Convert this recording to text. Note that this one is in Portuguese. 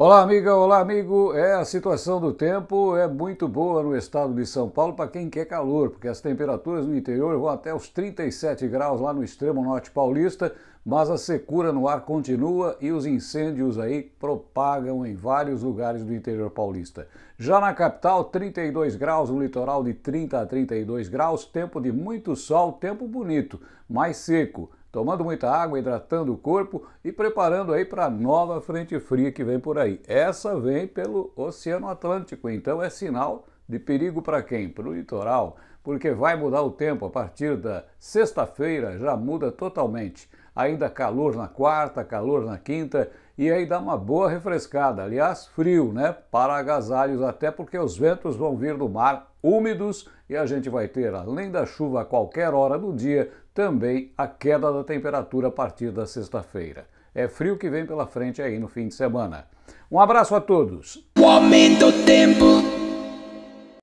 Olá, amiga, olá, amigo. É, a situação do tempo é muito boa no estado de São Paulo para quem quer calor, porque as temperaturas no interior vão até os 37 graus lá no extremo norte paulista, mas a secura no ar continua e os incêndios aí propagam em vários lugares do interior paulista. Já na capital, 32 graus, no litoral de 30 a 32 graus, tempo de muito sol, tempo bonito, mais seco tomando muita água, hidratando o corpo e preparando aí para a nova frente fria que vem por aí. Essa vem pelo Oceano Atlântico, então é sinal de perigo para quem? Para o litoral, porque vai mudar o tempo a partir da sexta-feira, já muda totalmente. Ainda calor na quarta, calor na quinta e aí dá uma boa refrescada. Aliás, frio, né? Para agasalhos, até porque os ventos vão vir do mar úmidos e a gente vai ter, além da chuva a qualquer hora do dia, também a queda da temperatura a partir da sexta-feira. É frio que vem pela frente aí no fim de semana. Um abraço a todos. O aumento do tempo.